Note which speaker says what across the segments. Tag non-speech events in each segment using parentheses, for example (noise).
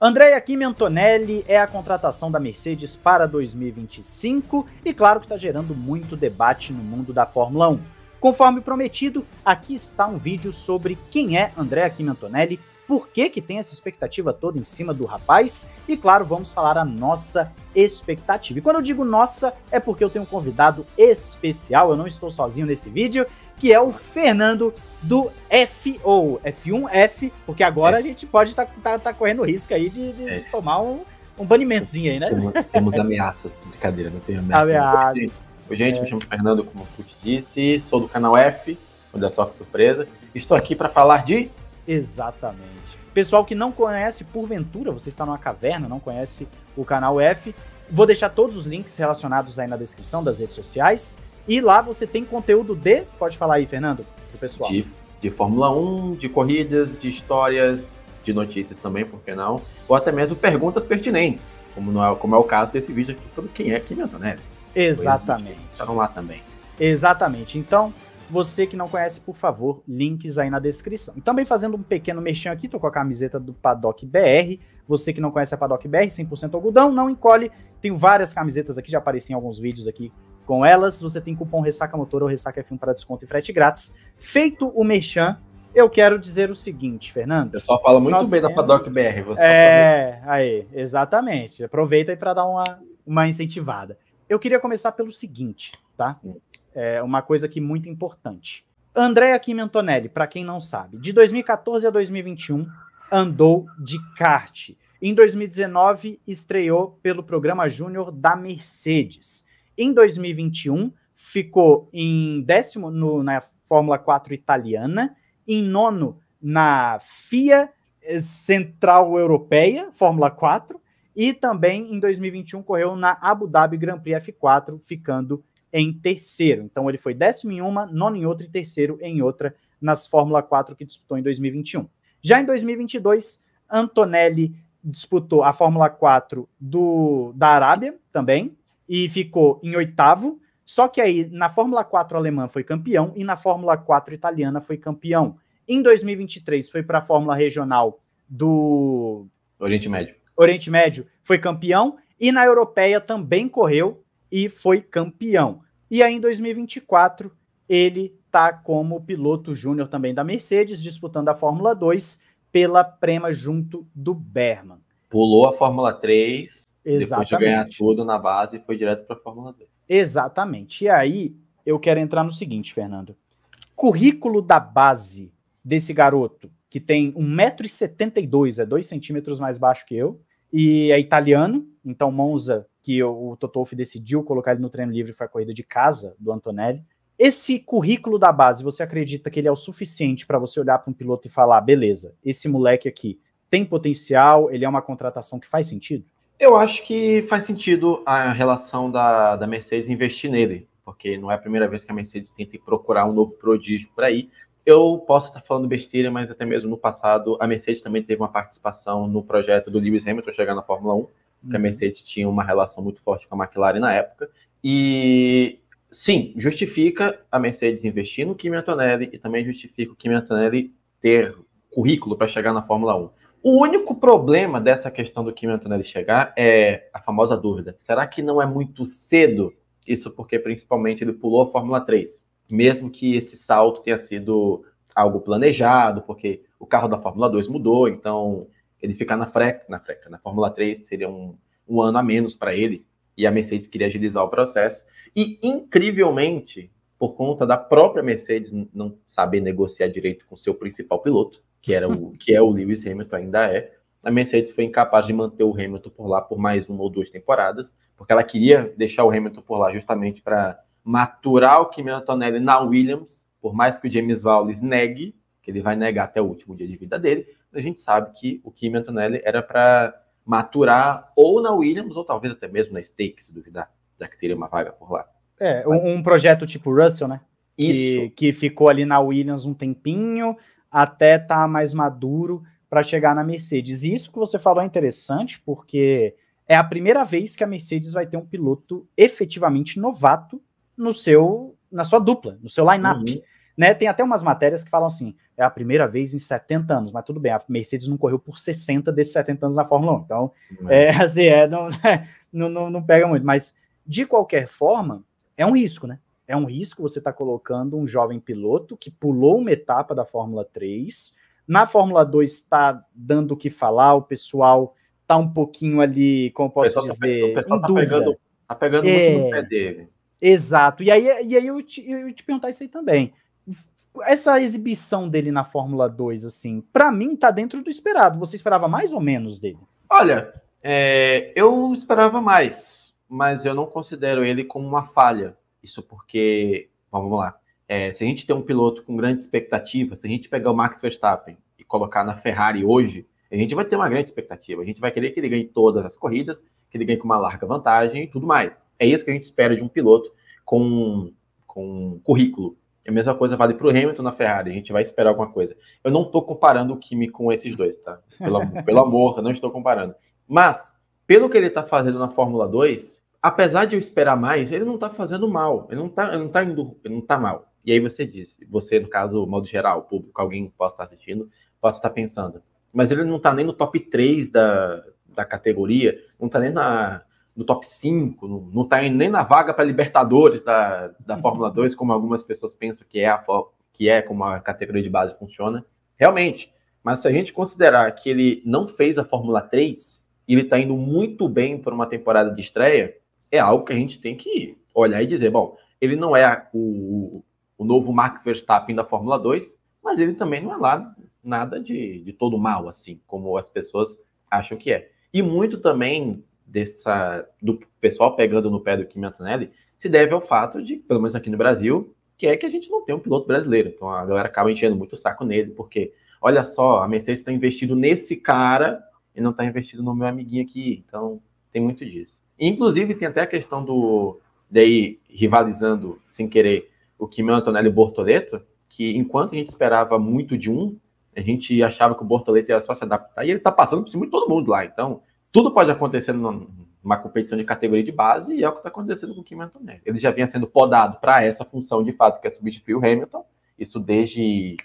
Speaker 1: Andréia Kimi Antonelli é a contratação da Mercedes para 2025 e claro que está gerando muito debate no mundo da Fórmula 1. Conforme prometido, aqui está um vídeo sobre quem é Andréa Kimi Antonelli por que, que tem essa expectativa toda em cima do rapaz e, claro, vamos falar a nossa expectativa. E quando eu digo nossa, é porque eu tenho um convidado especial, eu não estou sozinho nesse vídeo, que é o Fernando do F ou F1F, porque agora é. a gente pode estar tá, tá, tá correndo risco aí de, de é. tomar um, um banimentozinho aí, né? Temos, temos ameaças,
Speaker 2: brincadeira, não tem ameaça. Ameaças. Oi, gente, é. me chamo Fernando, como o Puti disse, sou do canal F, é só que surpresa. Estou aqui para falar de. Exatamente. Pessoal que não conhece, porventura,
Speaker 1: você está numa caverna, não conhece o canal F, vou deixar todos os links relacionados aí na descrição das redes sociais. E lá você tem conteúdo de. Pode falar aí, Fernando, pro pessoal. De,
Speaker 2: de Fórmula 1, de corridas, de histórias, de notícias também, por que não? Ou até mesmo perguntas pertinentes, como, não é, como é o caso desse vídeo aqui sobre quem é Kimi Antonelli. Exatamente. Então, Estavam lá também.
Speaker 1: Exatamente. Então, você que não conhece, por favor, links aí na descrição. E também fazendo um pequeno merchan aqui, tô com a camiseta do Paddock BR. Você que não conhece a Paddock BR, 100% algodão, não encolhe. Tenho várias camisetas aqui, já apareci em alguns vídeos aqui com elas. Você tem cupom Ressaca Motor ou Ressaca F1 para desconto e frete grátis. Feito o merchan, eu quero dizer o seguinte, Fernando. O pessoal fala muito bem temos... da Paddock
Speaker 2: BR. Você é,
Speaker 1: aí, exatamente. Aproveita aí para dar uma, uma incentivada. Eu queria começar pelo seguinte, tá? Hum é uma coisa aqui muito importante. Andrea Pimentonelli, para quem não sabe, de 2014 a 2021 andou de kart. Em 2019 estreou pelo programa Júnior da Mercedes. Em 2021 ficou em décimo no, na Fórmula 4 italiana, em nono na FIA Central Europeia, Fórmula 4, e também em 2021 correu na Abu Dhabi Grand Prix F4, ficando em terceiro. Então ele foi décimo em uma, nono em outra e terceiro em outra nas Fórmula 4 que disputou em 2021. Já em 2022, Antonelli disputou a Fórmula 4 do, da Arábia também e ficou em oitavo. Só que aí na Fórmula 4 alemã foi campeão e na Fórmula 4 italiana foi campeão. Em 2023 foi para a Fórmula Regional do Oriente Médio. Oriente Médio foi campeão e na Europeia também correu e foi campeão. E aí em 2024 ele tá como piloto júnior também da Mercedes, disputando a Fórmula 2 pela Prema junto do Berman.
Speaker 2: Pulou a Fórmula 3, Exatamente. depois de ganhar tudo na base e foi direto para a Fórmula 2.
Speaker 1: Exatamente. E aí eu quero entrar no seguinte, Fernando. Currículo da base desse garoto, que tem 1,72m, é 2 centímetros mais baixo que eu, e é italiano, então Monza, que o Totolfi decidiu colocar ele no treino livre, foi a corrida de casa do Antonelli. Esse currículo da base, você acredita que ele é o suficiente para você olhar para um piloto e falar, beleza, esse moleque aqui tem potencial, ele é uma contratação que faz sentido?
Speaker 2: Eu acho que faz sentido a relação da, da Mercedes investir nele, porque não é a primeira vez que a Mercedes tenta procurar um novo prodígio por aí eu posso estar falando besteira, mas até mesmo no passado, a Mercedes também teve uma participação no projeto do Lewis Hamilton chegar na Fórmula 1, uhum. que a uhum. Mercedes tinha uma relação muito forte com a McLaren na época. E sim, justifica a Mercedes investir no Kimi Antonelli e também justifica o Kimi Antonelli ter currículo para chegar na Fórmula 1. O único problema dessa questão do Kimi Antonelli chegar é a famosa dúvida: será que não é muito cedo? Isso porque principalmente ele pulou a Fórmula 3 mesmo que esse salto tenha sido algo planejado, porque o carro da Fórmula 2 mudou, então ele ficar na freca, na freca, na Fórmula 3 seria um, um ano a menos para ele, e a Mercedes queria agilizar o processo. E incrivelmente, por conta da própria Mercedes não saber negociar direito com seu principal piloto, que era o (laughs) que é o Lewis Hamilton ainda é, a Mercedes foi incapaz de manter o Hamilton por lá por mais uma ou duas temporadas, porque ela queria deixar o Hamilton por lá justamente para maturar o Kimi Antonelli na Williams, por mais que o James Wallace negue, que ele vai negar até o último dia de vida dele, a gente sabe que o Kimi Antonelli era para maturar ou na Williams, ou talvez até mesmo na Stakes, se duvidar, já que teria uma vaga por lá.
Speaker 1: É, um, um projeto tipo Russell, né? Isso. Que, que ficou ali na Williams um tempinho, até estar tá mais maduro para chegar na Mercedes. E isso que você falou é interessante, porque é a primeira vez que a Mercedes vai ter um piloto efetivamente novato no seu na sua dupla, no seu line-up. Uhum. Né? Tem até umas matérias que falam assim: é a primeira vez em 70 anos, mas tudo bem, a Mercedes não correu por 60 desses 70 anos na Fórmula 1. Então, é, é (laughs) assim, é, não, é, não, não, não pega muito. Mas, de qualquer forma, é um risco, né? É um risco você estar tá colocando um jovem piloto que pulou uma etapa da Fórmula 3. Na Fórmula 2 está dando o que falar, o pessoal tá um pouquinho ali, como posso dizer, tá, o pessoal tá tá dúvida. pegando, tá pegando é, muito no é. pé dele. Exato. E aí, e aí eu, te, eu te perguntar isso aí também. Essa exibição dele na Fórmula 2, assim, para mim tá dentro do esperado. Você esperava mais ou menos dele?
Speaker 2: Olha, é, eu esperava mais, mas eu não considero ele como uma falha. Isso porque, vamos lá, é, se a gente tem um piloto com grande expectativa, se a gente pegar o Max Verstappen e colocar na Ferrari hoje, a gente vai ter uma grande expectativa. A gente vai querer que ele ganhe todas as corridas, que ele ganhe com uma larga vantagem e tudo mais. É isso que a gente espera de um piloto com, com currículo. É a mesma coisa vale para o Hamilton na Ferrari. A gente vai esperar alguma coisa. Eu não estou comparando o Kimi com esses dois, tá? Pelo, (laughs) pelo amor, não estou comparando. Mas, pelo que ele está fazendo na Fórmula 2, apesar de eu esperar mais, ele não está fazendo mal. Ele não está ele não tá indo, ele não está mal. E aí você diz, você, no caso, modo geral, público, alguém que possa estar assistindo, possa estar pensando, mas ele não está nem no top 3 da, da categoria, não está nem na, no top 5, não está nem na vaga para Libertadores da, da Fórmula 2, como algumas pessoas pensam que é, a, que é como a categoria de base funciona. Realmente, mas se a gente considerar que ele não fez a Fórmula 3 e ele está indo muito bem para uma temporada de estreia, é algo que a gente tem que olhar e dizer: bom, ele não é o, o novo Max Verstappen da Fórmula 2, mas ele também não é lá nada de, de todo mal, assim, como as pessoas acham que é. E muito também dessa do pessoal pegando no pé do Kimi Antonelli se deve ao fato de, pelo menos aqui no Brasil, que é que a gente não tem um piloto brasileiro. Então a galera acaba enchendo muito o saco nele, porque olha só, a Mercedes está investido nesse cara e não está investido no meu amiguinho aqui. Então tem muito disso. Inclusive tem até a questão do daí rivalizando sem querer o Kimi Antonelli e o Bortoleto, que enquanto a gente esperava muito de um, a gente achava que o Bortoleto ia só se adaptar, e ele está passando por cima de todo mundo lá. Então, tudo pode acontecer numa competição de categoria de base, e é o que está acontecendo com o Kimi Antonelli. Ele já vinha sendo podado para essa função de fato, que é substituir o Hamilton, isso desde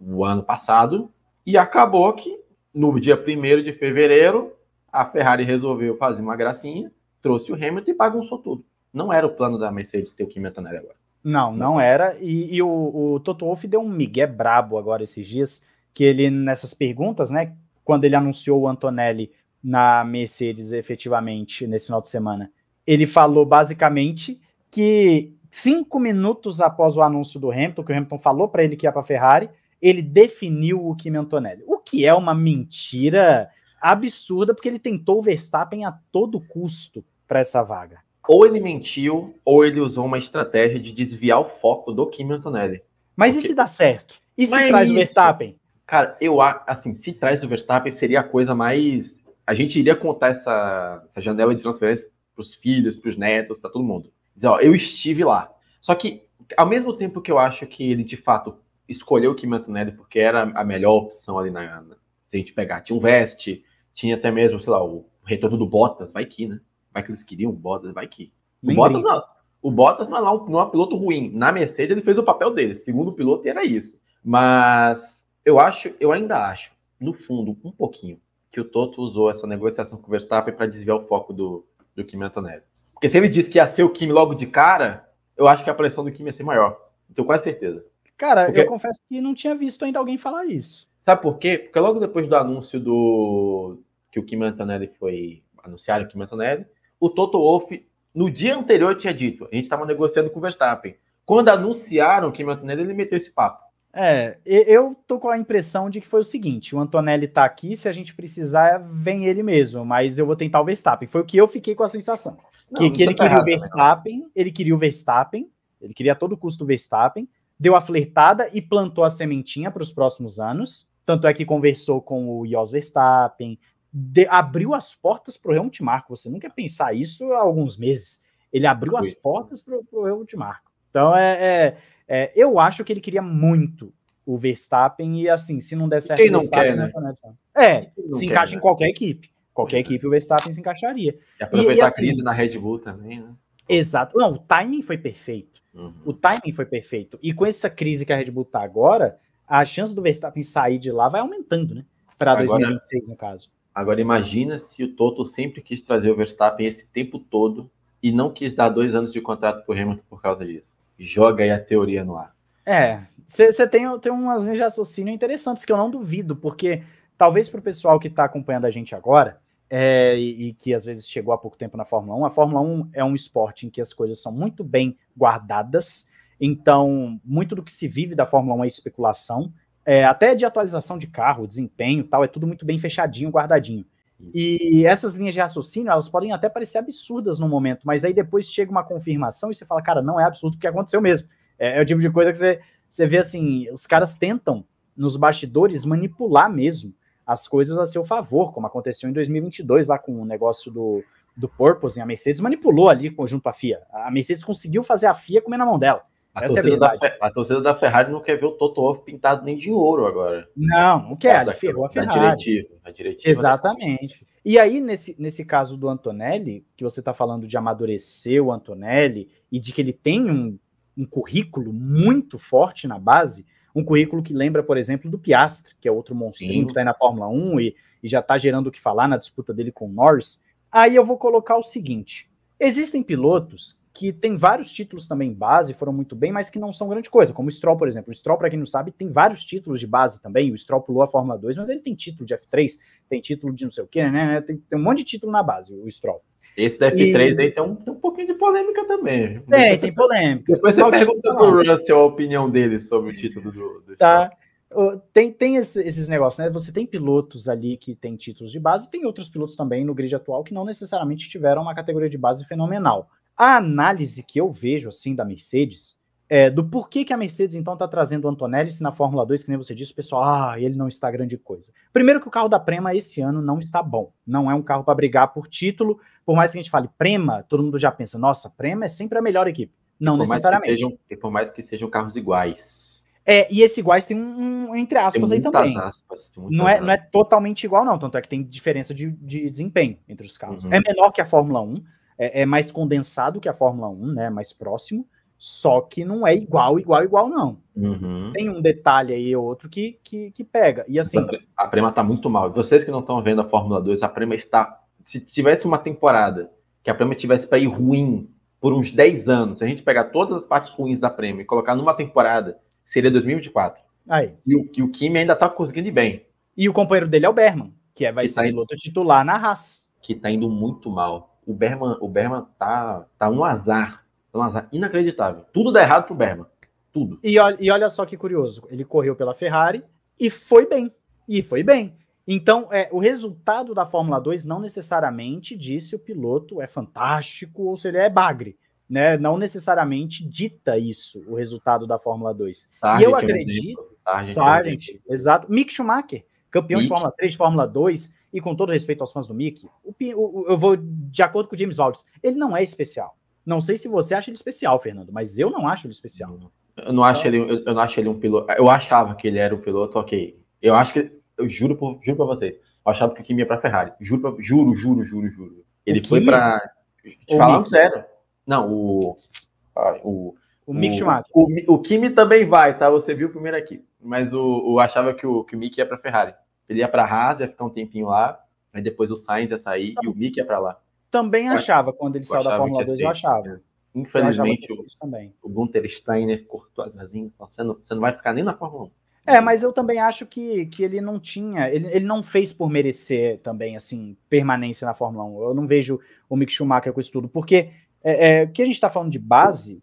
Speaker 2: o ano passado, e acabou que no dia 1 de fevereiro, a Ferrari resolveu fazer uma gracinha, trouxe o Hamilton e bagunçou tudo. Não era o plano da Mercedes ter o Kimi Antonelli agora.
Speaker 1: Não, não era. E, e o, o Toto Wolff deu um migué brabo agora esses dias que ele, nessas perguntas, né, quando ele anunciou o Antonelli na Mercedes efetivamente nesse final de semana, ele falou basicamente que cinco minutos após o anúncio do Hamilton, que o Hamilton falou para ele que ia para a Ferrari, ele definiu o Kimi Antonelli. O que é uma mentira absurda, porque ele tentou o Verstappen a todo custo para essa
Speaker 2: vaga. Ou ele mentiu, ou ele usou uma estratégia de desviar o foco do Kimi Antonelli. Mas porque... e se dá certo? E se Mas traz é o Verstappen? Cara, eu assim, se traz o Verstappen, seria a coisa mais. A gente iria contar essa, essa janela de transferência para os filhos, para os netos, para todo mundo. Dizer, ó, eu estive lá. Só que, ao mesmo tempo que eu acho que ele de fato escolheu o Kimi Neto porque era a melhor opção ali na. se a gente pegar, tinha um Veste, tinha até mesmo, sei lá, o retorno do Bottas, vai que, né? Vai que eles queriam o Bottas, vai que. O Bottas, não, o Bottas não é, um, não é um piloto ruim. Na Mercedes ele fez o papel dele. Segundo piloto era isso. Mas eu acho, eu ainda acho, no fundo, um pouquinho, que o Toto usou essa negociação com o Verstappen para desviar o foco do, do Kimi Antonelli. Porque se ele disse que ia ser o Kimi logo de cara, eu acho que a pressão do Kimi ia ser maior. Tenho quase certeza.
Speaker 1: Cara, Porque... eu confesso que não tinha visto ainda alguém falar
Speaker 2: isso. Sabe por quê? Porque logo depois do anúncio do que o Kimi Antonelli foi anunciar o Kimi Antonelli, o Toto Wolff no dia anterior tinha dito, a gente estava negociando com o Verstappen. Quando anunciaram o Kimi Antonelli, ele meteu esse papo. É,
Speaker 1: eu tô com a impressão de que foi o seguinte: o Antonelli tá aqui, se a gente precisar, vem ele mesmo, mas eu vou tentar o Verstappen. Foi o que eu fiquei com a sensação. Não, que, não que ele, tá queria o né? Verstappen, ele queria o Verstappen, ele queria a todo custo o Verstappen, deu a flertada e plantou a sementinha para os próximos anos. Tanto é que conversou com o Jos Verstappen, de, abriu as portas para o Helmut Marko. Você nunca pensar isso há alguns meses. Ele abriu foi. as portas para o Helmut Marko. Então é, é é, eu acho que ele queria muito o Verstappen e assim, se não der certo, quem não quer, né? é, não se encaixa né? em qualquer equipe. Qualquer é. equipe o Verstappen se encaixaria. E aproveitar e, e, assim, a crise na
Speaker 2: Red Bull também, né?
Speaker 1: Exato. Não, o timing foi perfeito. Uhum. O timing foi perfeito. E com essa crise que a Red Bull tá agora, a chance do Verstappen sair de lá vai aumentando, né? Para 2026,
Speaker 2: no caso. Agora imagina se o Toto sempre quis trazer o Verstappen esse tempo todo e não quis dar dois anos de contrato para o Hamilton por causa disso joga aí a teoria no ar.
Speaker 1: É, você tem, tem umas linhas de raciocínio interessantes que eu não duvido, porque talvez para o pessoal que está acompanhando a gente agora, é, e, e, que às vezes chegou há pouco tempo na Fórmula 1, a Fórmula 1 é um esporte em que as coisas são muito bem guardadas, então muito do que se vive da Fórmula 1 é especulação, é, até de atualização de carro, desempenho tal, é tudo muito bem fechadinho, guardadinho. E essas linhas de raciocínio, elas podem até parecer absurdas no momento, mas aí depois chega uma confirmação e você fala, cara, não é absurdo porque aconteceu mesmo. É, é o tipo de coisa que você, você vê assim, os caras tentam nos bastidores manipular mesmo as coisas a seu favor, como aconteceu em 2022 lá com o negócio do, do Purpose, a Mercedes manipulou ali junto à FIA. A Mercedes conseguiu fazer a FIA comer na mão dela. A Essa torcida, é a,
Speaker 2: da, a torcida da Ferrari não quer ver o Toto Wolff pintado nem de ouro agora.
Speaker 1: Não, não quer, ele ferrou é a Ferrari. diretiva, diretiva, Exatamente. Né? E aí, nesse, nesse caso do Antonelli, que você está falando de amadurecer o Antonelli e de que ele tem um, um currículo muito forte na base, um currículo que lembra, por exemplo, do Piastre, que é outro monstrinho Sim. que está aí na Fórmula 1 e, e já está gerando o que falar na disputa dele com o Norris. Aí eu vou colocar o seguinte: existem pilotos que tem vários títulos também base, foram muito bem, mas que não são grande coisa, como o Stroll, por exemplo. O Stroll, para quem não sabe, tem vários títulos de base também. O Stroll pulou a Fórmula 2, mas ele tem título de F3, tem título de não sei o que né, né? Tem, tem um monte de título na base, o Stroll.
Speaker 2: Esse da F3 e... aí tem
Speaker 1: um, tem um pouquinho de polêmica também. É, tem, tem polêmica. Depois você pergunta pro
Speaker 2: Russell a opinião dele sobre o título do, do
Speaker 1: Tá. Stroll tem, tem esses negócios, né? Você tem pilotos ali que tem títulos de base, tem outros pilotos também no grid atual que não necessariamente tiveram uma categoria de base fenomenal. A análise que eu vejo assim da Mercedes é, do porquê que a Mercedes então está trazendo o Antonelli se na Fórmula 2, que nem você disse, o pessoal, ah, ele não está grande coisa. Primeiro que o carro da Prema esse ano não está bom, não é um carro para brigar por título, por mais que a gente fale Prema, todo mundo já pensa, nossa, Prema é sempre a melhor equipe. Não necessariamente. Sejam,
Speaker 2: por mais que sejam carros iguais.
Speaker 1: É, e esse iguais tem um, um entre aspas tem aí também. Aspas, tem é, não, é, aspas. não é totalmente igual, não, tanto é que tem diferença de, de desempenho entre os carros. Uhum. É menor que a Fórmula 1, é, é, mais condensado que a Fórmula 1, né? Mais próximo, só que não é igual, igual, igual, não.
Speaker 2: Uhum. Tem
Speaker 1: um detalhe aí ou outro que, que, que, pega. E assim. A Prema
Speaker 2: tá muito mal. Vocês que não estão vendo a Fórmula 2, a Prema está. Se tivesse uma temporada que a Prema tivesse para ir ruim por uns 10 anos, se a gente pegar todas as partes ruins da Prema e colocar numa temporada, seria 2024. Aí. E, o, e o Kimi ainda tá conseguindo ir bem. E o companheiro dele é o Berman, que é, vai que ser tá indo, piloto titular na Haas. Que tá indo muito mal o Berman, o Berman tá, tá um azar. Um azar inacreditável. Tudo dá errado pro Berman. Tudo. E, e olha só que curioso. Ele correu
Speaker 1: pela Ferrari e foi bem. E foi bem. Então, é, o resultado da Fórmula 2 não necessariamente diz se o piloto é fantástico ou se ele é bagre. Né? Não necessariamente dita isso, o resultado da Fórmula 2. Sargent, e eu é acredito. Sargent, é Sargent, Sargent, exato. Mick Schumacher, campeão Mick. de Fórmula 3, Fórmula 2, e com todo respeito aos fãs do Mickey, o, o, eu vou de acordo com o James Valdes, ele não é especial. Não sei se você acha ele especial, Fernando, mas eu não acho ele especial.
Speaker 2: Eu não acho ele, eu, eu não acho ele um piloto. Eu achava que ele era o um piloto, ok. Eu acho que, eu juro, por, juro pra vocês, eu achava que o Kimi ia pra Ferrari. Juro, pra, juro, juro, juro, juro.
Speaker 1: Ele foi pra. Falando
Speaker 2: sério. Não, o. Ah, o, o Mick Schumacher. O, o, o, Kimi também vai, tá? Você viu primeiro aqui. Mas o, o achava que o, que o Mick ia pra Ferrari. Ele ia para a Haas, ia ficar um tempinho lá, aí depois o Sainz ia sair e o Mick ia para lá.
Speaker 1: Também eu achava, quando ele saiu da Fórmula 2, né? eu achava.
Speaker 2: Infelizmente, eu achava o, o Gunter Steiner cortou as asinhas, você não, você não vai ficar nem na Fórmula 1.
Speaker 1: É, mas eu também acho que, que ele não tinha, ele, ele
Speaker 2: não fez por
Speaker 1: merecer também, assim, permanência na Fórmula 1. Eu não vejo o Mick Schumacher com isso tudo, porque é, é, o que a gente está falando de base,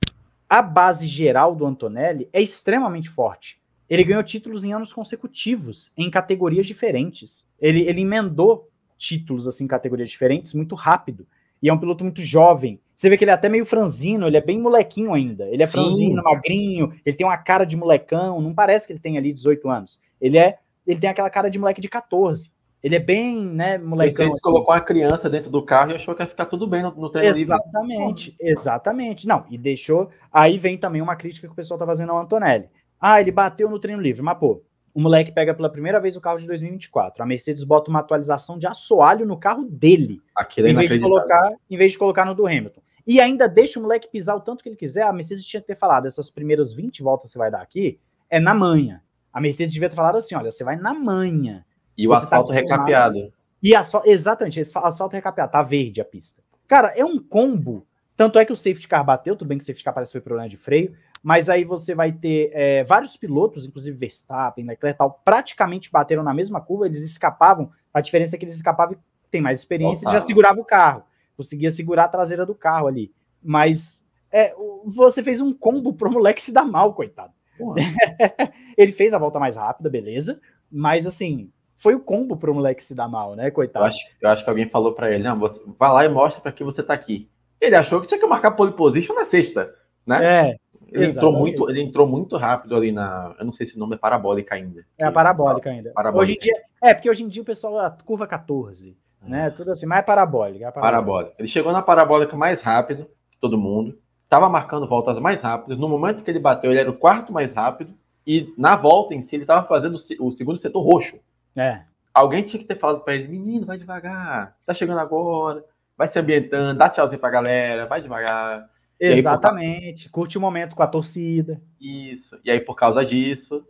Speaker 1: a base geral do Antonelli é extremamente forte. Ele ganhou títulos em anos consecutivos, em categorias diferentes. Ele, ele emendou títulos assim, em categorias diferentes, muito rápido. E é um piloto muito jovem. Você vê que ele é até meio franzino, ele é bem molequinho ainda. Ele é Sim. franzino, magrinho, ele tem uma cara de molecão, não parece que ele tem ali 18 anos. Ele é, ele tem aquela cara de moleque de 14. Ele é bem, né, molecão. Ele assim. colocou
Speaker 2: a criança dentro do carro e achou que ia ficar tudo bem no, no treino Exatamente,
Speaker 1: livre. exatamente. Não, e deixou. Aí vem também uma crítica que o pessoal tá fazendo ao Antonelli. Ah, ele bateu no treino livre, mas pô, o moleque pega pela primeira vez o carro de 2024. A Mercedes bota uma atualização de assoalho no carro dele. Aquilo é em vez de colocar, em vez de colocar no do Hamilton. E ainda deixa o moleque pisar o tanto que ele quiser. A Mercedes tinha que ter falado: essas primeiras 20 voltas que você vai dar aqui é na manha. A Mercedes devia ter falado assim: olha, você vai na manha. E o tá asfalto tá recapeado. E asfal... Exatamente, asfalto recapeado. Tá verde a pista. Cara, é um combo. Tanto é que o safety car bateu, tudo bem que o safety car parece que foi problema de freio, mas aí você vai ter é, vários pilotos, inclusive Verstappen, Leclerc tal, praticamente bateram na mesma curva, eles escapavam, a diferença é que eles escapavam tem mais experiência, ele já segurava o carro, conseguia segurar a traseira do carro ali, mas é, você fez um combo pro moleque se dar mal, coitado. (laughs) ele fez a volta mais rápida, beleza, mas assim, foi o combo pro moleque se dar mal, né, coitado? Eu acho,
Speaker 2: eu acho que alguém falou para ele, não, você vai lá e mostra para que você tá aqui. Ele achou que tinha que marcar pole position na sexta, né? É. Ele entrou, muito, ele entrou muito rápido ali na. Eu não sei se o nome é parabólica ainda. É a parabólica ainda. Parabólica. Hoje em dia,
Speaker 1: é, porque hoje em dia o pessoal. A curva 14, hum. Ah. né? Tudo assim, mas é parabólica, é parabólica. Parabólica.
Speaker 2: Ele chegou na parabólica mais rápido que todo mundo. Estava marcando voltas mais rápidas. No momento que ele bateu, ele era o quarto mais rápido. E na volta em si, ele estava fazendo o segundo setor roxo. É. Alguém tinha que ter falado para ele: menino, vai devagar, tá chegando agora, vai se ambientando, dá tchauzinho pra galera, vai devagar. Exatamente.
Speaker 1: Aí, Curte o momento com a torcida.
Speaker 2: Isso. E aí, por causa disso,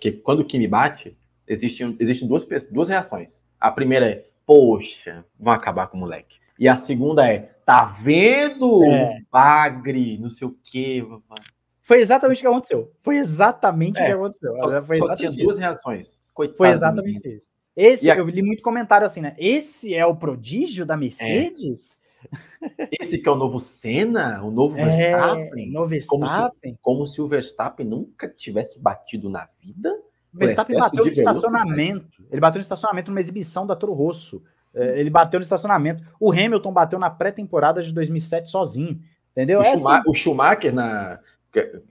Speaker 2: que quando o Kimi bate, existem, existem duas, duas reações. A primeira é, poxa, vão acabar com o moleque. E a segunda é, tá vendo? É. Bagre, não sei o quê. Foi exatamente o que aconteceu. Foi exatamente é. o que é. aconteceu. Só, Foi só tinha duas isso. reações. Coitado Foi exatamente isso.
Speaker 1: Esse, a... eu li muito comentário assim, né? Esse é o
Speaker 2: prodígio da Mercedes? É. Esse que é o novo Senna, o novo é, Verstappen. Novo Verstappen. Como, como se, o Verstappen nunca tivesse batido na
Speaker 1: vida. O Verstappen bateu no estacionamento. Ele bateu no estacionamento numa exibição da Toro Rosso. É, ele bateu no estacionamento. O Hamilton bateu na pré-temporada de 2007 sozinho. Entendeu? O, é Schumacher, assim. o Schumacher
Speaker 2: na.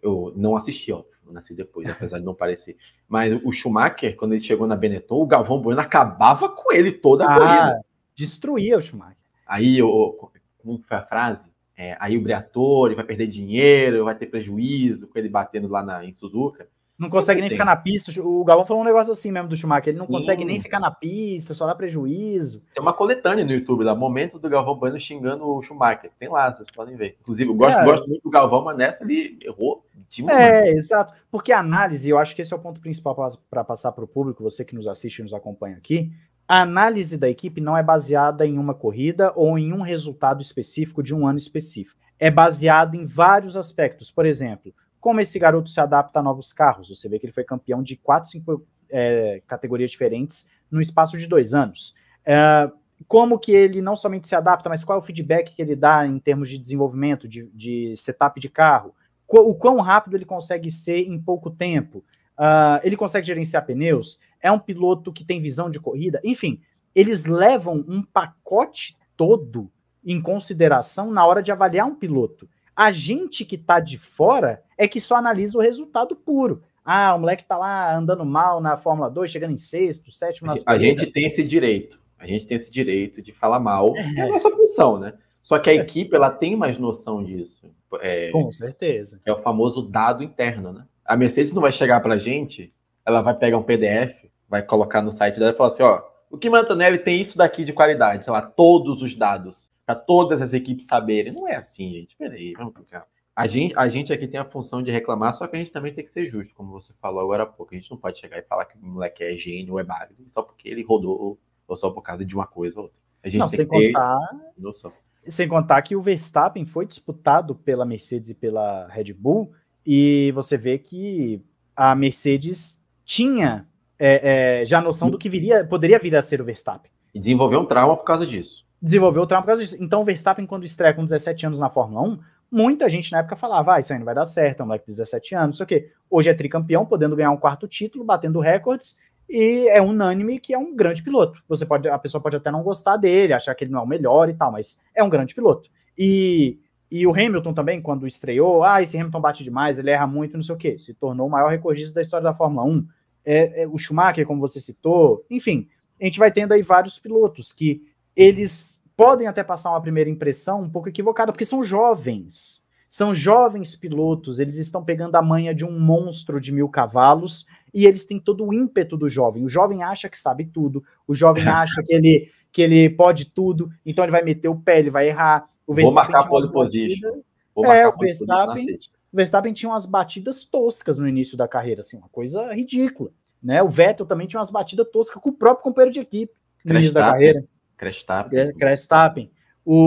Speaker 2: Eu não assisti, ó. Eu nasci depois, apesar de não parecer. Mas o Schumacher, quando ele chegou na Benetton, o Galvão Bueno acabava com ele toda a ah, corrida. Destruía o Schumacher aí, o, como foi a frase? É, aí o Briatore vai perder dinheiro, vai ter prejuízo com ele batendo lá na, em Suzuka. Não consegue nem tem. ficar na pista.
Speaker 1: O Galvão falou um negócio assim mesmo do Schumacher. Ele não Sim. consegue
Speaker 2: nem ficar na pista, só dá prejuízo. Tem uma coletânea no YouTube lá, momentos do Galvão Bueno xingando o Schumacher. Tem lá, vocês podem ver. Inclusive, eu gosto, é. gosto muito do Galvão, mas nessa ele errou demais. É,
Speaker 1: exato. Porque a análise, eu acho que esse é o ponto principal para passar para o público, você que nos assiste e nos acompanha aqui a análise da equipe não é baseada em uma corrida ou em um resultado específico de um ano específico. É baseada em vários aspectos. Por exemplo, como esse garoto se adapta a novos carros. Você vê que ele foi campeão de quatro, cinco é, categorias diferentes no espaço de dois anos. É, como que ele não somente se adapta, mas qual é o feedback que ele dá em termos de desenvolvimento, de, de setup de carro, o quão rápido ele consegue ser em pouco tempo, uh, ele consegue gerenciar pneus, é um piloto que tem visão de corrida, enfim, eles levam um pacote todo em consideração na hora de avaliar um piloto. A gente que tá de fora é que só analisa o resultado puro. Ah, o moleque tá lá andando mal na Fórmula 2, chegando em sexto, sétimo. Nas a corridas. gente
Speaker 2: tem esse direito. A gente tem esse direito de falar mal. É, é a nossa função, né? Só que a é. equipe ela tem mais noção disso. É, Com
Speaker 1: certeza.
Speaker 2: É o famoso dado interno, né? A Mercedes não vai chegar para a gente, ela vai pegar um PDF vai colocar no site dela e falar assim, ó, o que Mantanelli tem isso daqui de qualidade, sei lá, todos os dados, para todas as equipes saberem. Não é assim, gente. Peraí, vamos ficar. A gente, a gente aqui tem a função de reclamar, só que a gente também tem que ser justo, como você falou agora há pouco. A gente não pode chegar e falar que o moleque é gênio ou é bárbaro só porque ele rodou ou só por causa de uma coisa ou outra. A gente não, tem sem que contar, noção.
Speaker 1: Sem contar que o Verstappen foi disputado pela Mercedes e pela Red Bull, e você vê que a Mercedes tinha é, é, já noção do que viria, poderia vir a ser o Verstappen.
Speaker 2: E desenvolveu um trauma por
Speaker 1: causa disso. Desenvolveu o trauma por causa disso. Então o Verstappen, quando estreia com 17 anos na Fórmula 1, muita gente na época falava, ah, isso aí não vai dar certo, é um moleque de 17 anos, não sei o quê. Hoje é tricampeão, podendo ganhar um quarto título, batendo recordes, e é unânime que é um grande piloto. Você pode, a pessoa pode até não gostar dele, achar que ele não é o melhor e tal, mas é um grande piloto. E, e o Hamilton também, quando estreou, ah, esse Hamilton bate demais, ele erra muito, não sei o quê, se tornou o maior recordista da história da Fórmula 1 é, é, o Schumacher, como você citou, enfim, a gente vai tendo aí vários pilotos que eles podem até passar uma primeira impressão um pouco equivocada, porque são jovens. São jovens pilotos, eles estão pegando a manha de um monstro de mil cavalos e eles têm todo o ímpeto do jovem. O jovem acha que sabe tudo, o jovem (laughs) acha que ele, que ele pode tudo, então ele vai meter o pé, ele vai errar. O Vou marcar pole position. Vou é, o Verstappen o Verstappen tinha umas batidas toscas no início da carreira, assim, uma coisa ridícula. Né? O Vettel também tinha umas batidas toscas com o próprio companheiro de equipe no início da carreira.
Speaker 2: Crestappen.
Speaker 1: Crestappen. O,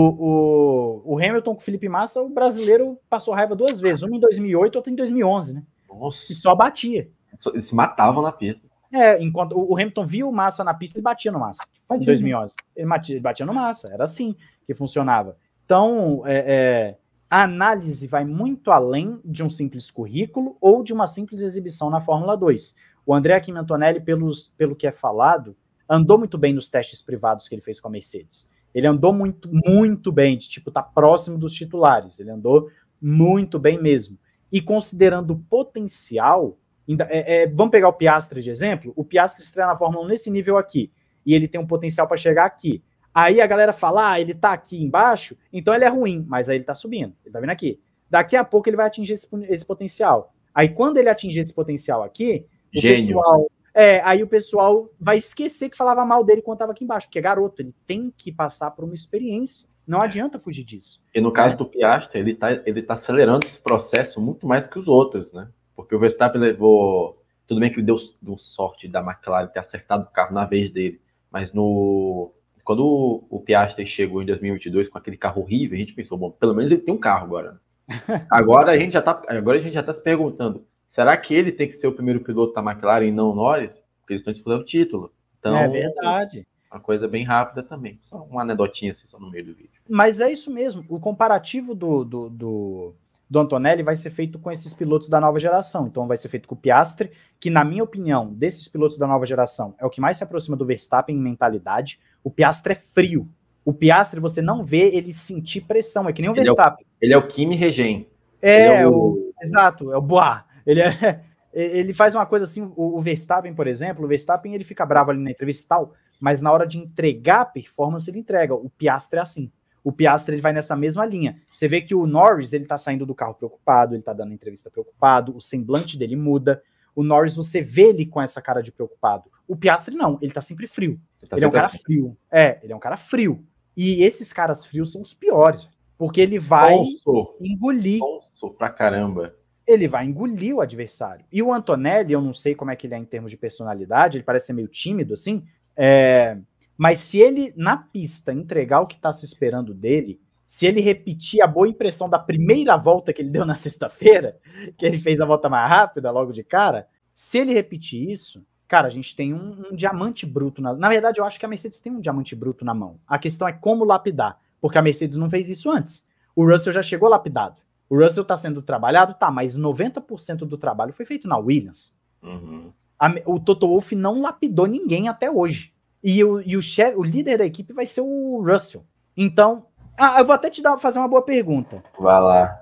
Speaker 1: o, o, Hamilton com o Felipe Massa, o brasileiro passou raiva duas vezes, uma em 2008 outra em 2011, né? Nossa. E só batia. Eles se matavam na pista. É, enquanto o Hamilton via o Massa na pista, ele batia no Massa. Batia. Em 2011. Ele batia, ele batia no Massa. Era assim que funcionava. Então, é, é a análise vai muito além de um simples currículo ou de uma simples exibição na Fórmula 2. O André Quimentonelli, pelos, pelo que é falado, andou muito bem nos testes privados que ele fez com a Mercedes. Ele andou muito, muito bem, de tipo, tá próximo dos titulares. Ele andou muito bem mesmo. E considerando o potencial, ainda, é, é, vamos pegar o Piastre de exemplo? O Piastre estreia na Fórmula 1 nesse nível aqui. E ele tem um potencial para chegar aqui. Aí a galera fala, ah, ele tá aqui embaixo, então ele é ruim, mas aí ele tá subindo, ele tá vindo aqui. Daqui a pouco ele vai atingir esse, esse potencial. Aí quando ele atingir esse potencial aqui, o Gênio. pessoal. É, aí o pessoal vai esquecer que falava mal dele quando tava aqui embaixo, porque é garoto, ele tem que passar por uma experiência. Não adianta fugir disso.
Speaker 2: E no caso do Piastra, ele tá, ele tá acelerando esse processo muito mais que os outros, né? Porque o Verstappen levou. Tudo bem que ele deu, deu sorte da McLaren ter acertado o carro na vez dele, mas no quando o, Piastri chegou em 2022 com aquele carro horrível, a gente pensou, bom, pelo menos ele tem um carro agora. (laughs) Agora a gente já tá, agora a gente já tá se perguntando, será que ele tem que ser o primeiro piloto da McLaren e não o Norris? Porque eles estão disputando o título. Então, é verdade. Uma coisa bem rápida também. Só uma anedotinha assim, só no meio do vídeo.
Speaker 1: Mas é isso mesmo. O comparativo do, do, do do Antonelli vai ser feito com esses pilotos da nova geração. Então vai ser feito com o Piastre, que na minha opinião, desses pilotos da nova geração, é o que mais se aproxima do Verstappen em mentalidade. O Piastre é frio. O Piastre você não vê ele sentir pressão, é que nem o ele Verstappen. É o, ele é o
Speaker 2: Kimi Regen.
Speaker 1: É, é o... o... exato, é o Boa. Ele é, (laughs) ele faz uma coisa assim, o, o Verstappen, por exemplo, o Verstappen ele fica bravo ali na entrevista e tal, mas na hora de entregar a performance ele entrega. O Piastre é assim. O Piastre ele vai nessa mesma linha. Você vê que o Norris ele tá saindo do carro preocupado, ele tá dando entrevista preocupado, o semblante dele muda. O Norris você vê ele com essa cara de preocupado. O Piastre não, ele tá sempre frio. Ele, tá ele sempre é um cara assim. frio. É, ele é um cara frio. E esses caras frios são os piores, porque ele vai Ponso. engolir. Ponso
Speaker 2: pra caramba.
Speaker 1: Ele vai engolir o adversário. E o Antonelli, eu não sei como é que ele é em termos de personalidade, ele parece ser meio tímido assim. É, mas se ele, na pista, entregar o que está se esperando dele, se ele repetir a boa impressão da primeira volta que ele deu na sexta-feira, que ele fez a volta mais rápida logo de cara, se ele repetir isso, cara, a gente tem um, um diamante bruto. Na, na verdade, eu acho que a Mercedes tem um diamante bruto na mão. A questão é como lapidar, porque a Mercedes não fez isso antes. O Russell já chegou lapidado. O Russell está sendo trabalhado, tá, mas 90% do trabalho foi feito na Williams. Uhum. A, o Toto Wolff não lapidou ninguém até hoje. E o, e o, chefe, o líder da equipe vai ser o Russell. Então, ah, eu vou até te dar, fazer uma boa pergunta. Vai lá.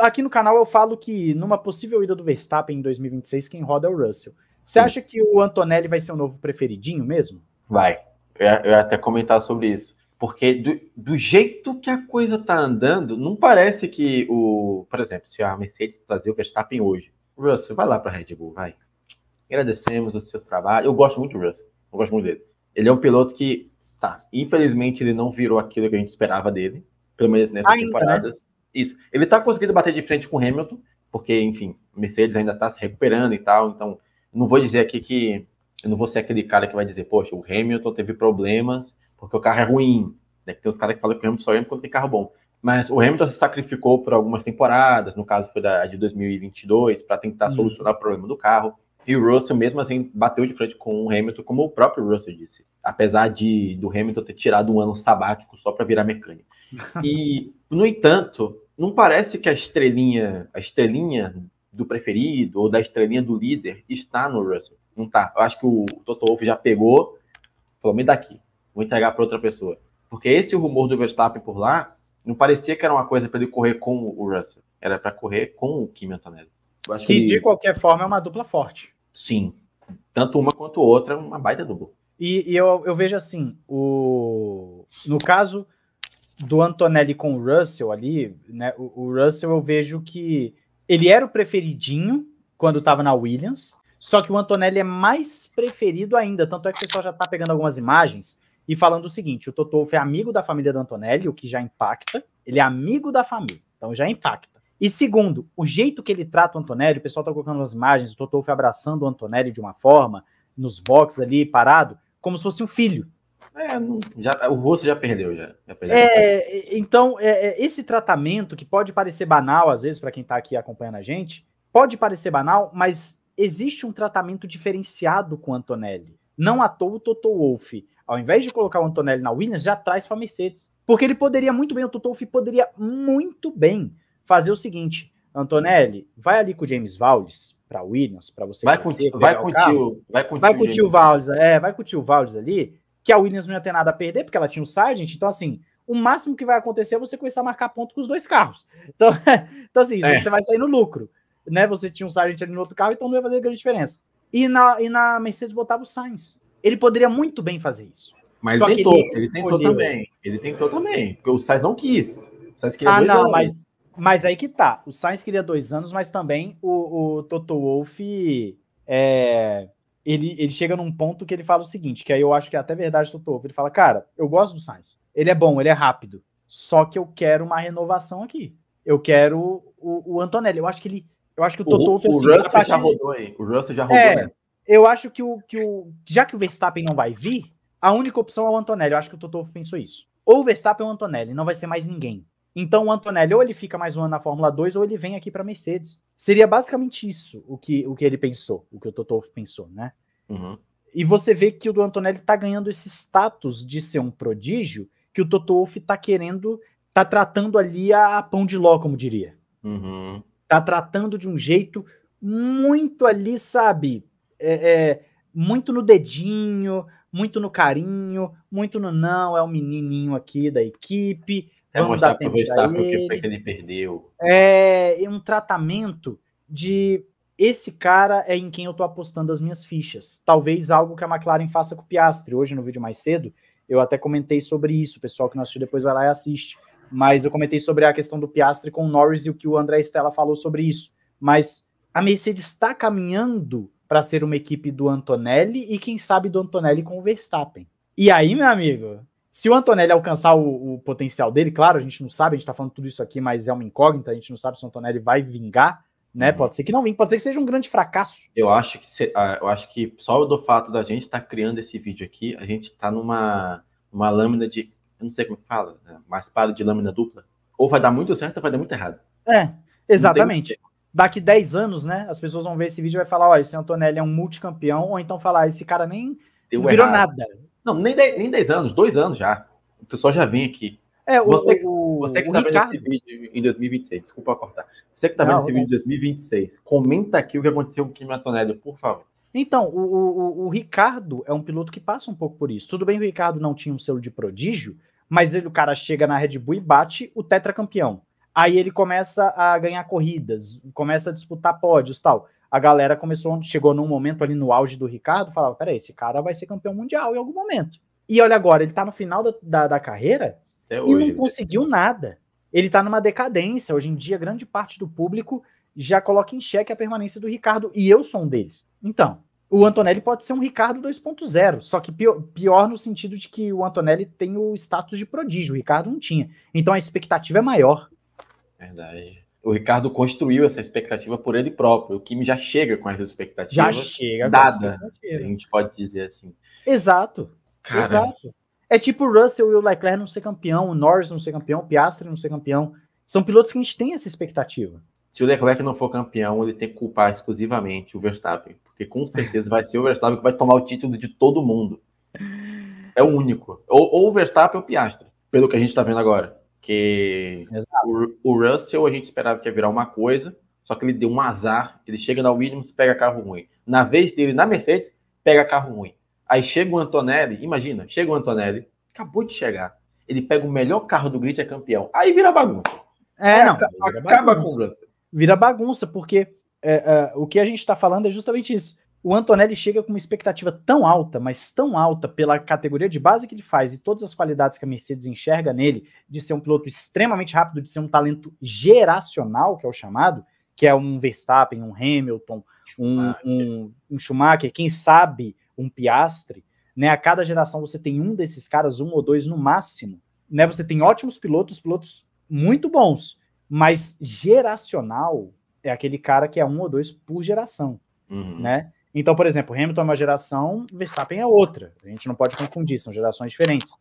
Speaker 1: Aqui no canal eu falo que numa possível ida do Verstappen em 2026, quem roda é o Russell. Você acha que o Antonelli vai ser o novo preferidinho mesmo?
Speaker 2: Vai. Eu, eu ia até comentar sobre isso. Porque do, do, jeito que a coisa tá andando, não parece que o. Por exemplo, se a Mercedes trazer o Verstappen hoje, Russell, vai lá para Red Bull, vai. Agradecemos o seu trabalho. Eu gosto muito do Russell. Eu gosto muito dele. Ele é um piloto que, tá, infelizmente ele não virou aquilo que a gente esperava dele, pelo menos nessas ainda, né? temporadas. Né? Isso. Ele tá conseguindo bater de frente com o Hamilton, porque, enfim, Mercedes ainda tá se recuperando e tal, então não vou dizer aqui que eu não vou ser aquele cara que vai dizer, poxa, o Hamilton teve problemas porque o carro é ruim. Né? Tem uns caras que falam que o Hamilton só é quando tem carro bom.
Speaker 1: Mas o Hamilton
Speaker 2: se sacrificou por algumas temporadas, no caso foi da de 2022, para tentar uhum. solucionar o problema do carro. E o Russell, mesmo assim, bateu de frente com o Hamilton, como o próprio Russell disse. Apesar de do Hamilton ter tirado um ano sabático só para virar mecânico. (laughs) E, no entanto, não parece que a estrelinha, a estrelinha do preferido ou da estrelinha do líder está no Russell. Não tá. Eu acho que o Toto Wolff já pegou, falou, me daqui, vou entregar para outra pessoa. Porque esse rumor do Verstappen por lá, não parecia que era uma coisa para ele correr com o Russell. Era para correr com o Kimi Antonelli. Que, que, de
Speaker 1: qualquer forma é uma dupla forte
Speaker 2: sim. Tanto uma quanto outra, uma baita dupla.
Speaker 1: E, e eu, eu vejo assim, o... no caso do Antonelli com o Russell ali, né? O, o, Russell eu vejo que ele era o preferidinho quando estava na Williams, só que o Antonelli é mais preferido ainda, tanto é que o pessoal já está pegando algumas imagens e falando o seguinte: o Toto é amigo da família do Antonelli, o que já impacta. Ele é amigo da família, então já impacta. E segundo, o jeito que ele trata o Antonelli, o pessoal tá colocando as imagens, o Totó abraçando o Antonelli de uma forma, nos boxes ali, parado, como se fosse um filho.
Speaker 2: É, não, já, o rosto já perdeu, já. já perdeu. É,
Speaker 1: é então, é, é, esse tratamento, que pode parecer banal, às vezes, para quem tá aqui acompanhando a gente, pode parecer banal, mas existe um tratamento diferenciado com o Antonelli. Não à toa o Toto Wolff, ao invés de colocar o Antonelli na Williams, já traz para Mercedes. Porque ele poderia muito bem, o Toto Wolff poderia muito bem fazer o seguinte, Antonelli, vai ali com o James Valles para Williams, para você vai crescer, com, vai com o tio, vai com vai com o tio Valles, é, vai com o tio Valles ali, que a Williams não ia ter nada a perder, porque ela tinha o Sargent, então assim, o máximo que vai acontecer é você começar a marcar ponto com os dois carros. Então, (laughs) então assim, é. você vai sair no lucro, né? Você tinha um Sargent ali no outro carro, então não ia fazer grande diferença. E na, e na Mercedes botava o Sainz. Ele poderia muito bem fazer isso. Mas tentou, ele, ele, tentou também. Ele tentou também, porque o Sainz não quis. O Sainz queria ah, não, anos. mas mas aí que tá. O Sainz queria dois anos, mas também o, o Toto Wolff é, ele, ele chega num ponto que ele fala o seguinte, que aí eu acho que é até verdade Toto Wolff. Ele fala, cara, eu gosto do Sainz. Ele é bom, ele é rápido. Só que eu quero uma renovação aqui. Eu quero o, o Antonelli. Eu acho que ele. Eu acho que o, Toto Wolff. O, assim, Russell partir... já rodou, hein?
Speaker 2: O Russell já rodou. É, né?
Speaker 1: eu acho que o, que o. Já que o Verstappen não vai vir, a única opção é o Antonelli. Eu acho que o Toto Wolff pensou isso. Ou o Verstappen ou o Antonelli. Não vai ser mais ninguém. Então o Antonelli ou ele fica mais um ano na Fórmula 2 ou ele vem aqui para Mercedes. Seria basicamente isso o que, o que ele pensou, o que o Toto pensou, né? Uhum. E você vê que o do Antonelli está ganhando esse status de ser um prodígio que o Toto Wolff tá querendo, tá tratando ali a, a pão de ló, como diria. Uhum. Tá tratando de um jeito muito ali, sabe? É, é, muito no dedinho, muito no carinho, muito no não, é o um menininho aqui da equipe, é Vamos mostrar para o Verstappen o que ele
Speaker 2: perdeu.
Speaker 1: É um tratamento de esse cara é em quem eu estou apostando as minhas fichas. Talvez algo que a McLaren faça com o Piastri. Hoje, no vídeo mais cedo, eu até comentei sobre isso. O pessoal que não assistiu depois vai lá e assiste. Mas eu comentei sobre a questão do Piastri com o Norris e o que o André Stella falou sobre isso. Mas a Mercedes está caminhando para ser uma equipe do Antonelli e quem sabe do Antonelli com o Verstappen. E aí, meu amigo, se o Antonelli alcançar o, o, potencial dele, claro, a gente não sabe, a gente tá falando tudo isso aqui, mas é uma incógnita, a gente não sabe se o Antonelli vai vingar, né? Uhum. Pode ser que não vingue, pode ser que seja um grande fracasso.
Speaker 2: Eu acho que se, ah, eu acho que só do fato da gente estar tá criando esse vídeo aqui, a gente tá numa uma lâmina de, eu não sei como fala, né? mas para de lâmina dupla. Ou vai dar muito certo ou vai dar muito errado. É, exatamente
Speaker 1: daqui 10 anos, né? As pessoas vão ver esse vídeo e vai falar, ó, esse Antonelli é um multicampeão, ou então falar, esse cara nem Deu virou errado. nada,
Speaker 2: não, nem 10, nem anos, dois anos já. O pessoal já vem aqui. É, o, você, você que está vendo esse vídeo em 2026, desculpa cortar. Você que está vendo não, esse não. vídeo em 2026, comenta aqui o que aconteceu com o Kimi Antonelli, por favor.
Speaker 1: Então, o, o, o, Ricardo é um piloto que passa um pouco por isso. Tudo bem, o Ricardo não tinha um selo de prodígio, mas ele, o cara chega na Red Bull e bate o tetracampeão. Aí ele começa a ganhar corridas, começa a disputar pódios tal a galera começou, chegou num momento ali no auge do Ricardo, falava, peraí, esse cara vai ser campeão mundial em algum momento. E olha agora, ele tá no final da, da, da carreira é e não né? conseguiu nada. Ele tá numa decadência. Hoje em dia, grande parte do público já coloca em xeque a permanência do Ricardo, e eu sou um deles. Então, o Antonelli pode ser um Ricardo 2.0, só que pior, pior, no sentido de que o Antonelli tem o status de prodígio, o Ricardo não tinha. Então a expectativa é maior.
Speaker 2: Verdade o Ricardo construiu essa expectativa por ele próprio. O Kimi já chega com essa expectativa. Já chega. Dada, a gente pode dizer assim.
Speaker 1: Exato. Cara. Exato. É tipo o Russell e o Leclerc não ser campeão, o Norris não ser campeão, o Piastri não ser campeão. São pilotos que a gente tem essa expectativa.
Speaker 2: Se o Leclerc não for campeão, ele tem que culpar exclusivamente o Verstappen. Porque com certeza vai ser o Verstappen que vai tomar o título de todo mundo. É o único. Ou, ou o Verstappen ou o Piastri, pelo que a gente está vendo agora. Que o, Russell, a gente esperava que ia virar uma coisa, só que ele deu um azar. Ele chega na Williams, pega carro ruim. Na vez dele, na Mercedes, pega carro ruim. Aí chega o Antonelli, imagina, chega o Antonelli, acabou de chegar. Ele pega o melhor carro do grid é campeão. Aí vira bagunça.
Speaker 1: É, Aí não. Acaba,
Speaker 2: acaba com o Russell.
Speaker 1: Vira bagunça, porque é, é, o que a gente está falando é justamente isso o Antonelli chega com uma expectativa tão alta, mas tão alta pela categoria de base que ele faz e todas as qualidades que a Mercedes enxerga nele, de ser um piloto extremamente rápido, de ser um talento geracional, que é o chamado, que é um Verstappen, um Hamilton, um, um, um Schumacher, quem sabe um Piastre, né? A cada geração você tem um desses caras, um ou dois no máximo, né? Você tem ótimos pilotos, pilotos muito bons, mas geracional é aquele cara que é um ou dois por geração, uhum. né? Então, por exemplo, Hamilton é uma geração, Verstappen é outra. A gente não pode confundir, são gerações diferentes.